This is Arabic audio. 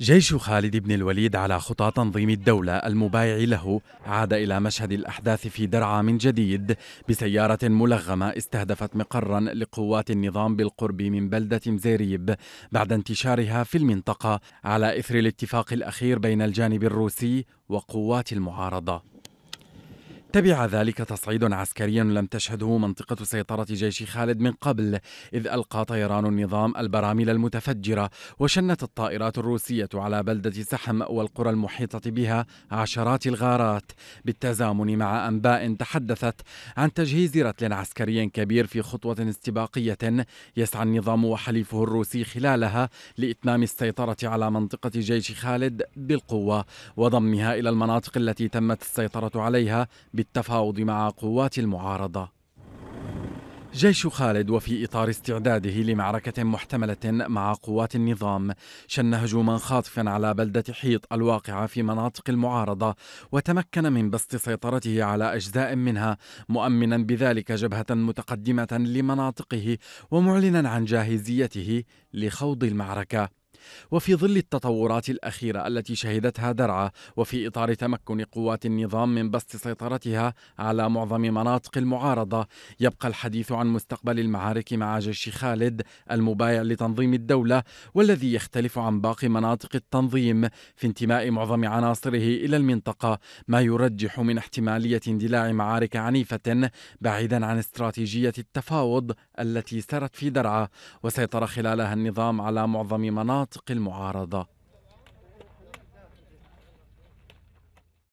جيش خالد بن الوليد على خطى تنظيم الدولة المبايع له عاد إلى مشهد الأحداث في درعا من جديد بسيارة ملغمة استهدفت مقرا لقوات النظام بالقرب من بلدة زيريب بعد انتشارها في المنطقة على إثر الاتفاق الأخير بين الجانب الروسي وقوات المعارضة تبع ذلك تصعيد عسكري لم تشهده منطقة سيطرة جيش خالد من قبل إذ ألقى طيران النظام البراميل المتفجرة وشنت الطائرات الروسية على بلدة سحم والقرى المحيطة بها عشرات الغارات بالتزامن مع أنباء تحدثت عن تجهيز رتل عسكري كبير في خطوة استباقية يسعى النظام وحليفه الروسي خلالها لإتمام السيطرة على منطقة جيش خالد بالقوة وضمها إلى المناطق التي تمت السيطرة عليها بالتفاوض مع قوات المعارضة جيش خالد وفي إطار استعداده لمعركة محتملة مع قوات النظام شن هجوما خاطفا على بلدة حيط الواقعة في مناطق المعارضة وتمكن من بسط سيطرته على أجزاء منها مؤمنا بذلك جبهة متقدمة لمناطقه ومعلنا عن جاهزيته لخوض المعركة وفي ظل التطورات الأخيرة التي شهدتها درعا وفي إطار تمكن قوات النظام من بسط سيطرتها على معظم مناطق المعارضة يبقى الحديث عن مستقبل المعارك مع جيش خالد المبايع لتنظيم الدولة والذي يختلف عن باقي مناطق التنظيم في انتماء معظم عناصره إلى المنطقة ما يرجح من احتمالية اندلاع معارك عنيفة بعيدا عن استراتيجية التفاوض التي سرت في درعا وسيطر خلالها النظام على معظم مناطق مناطق المعارضه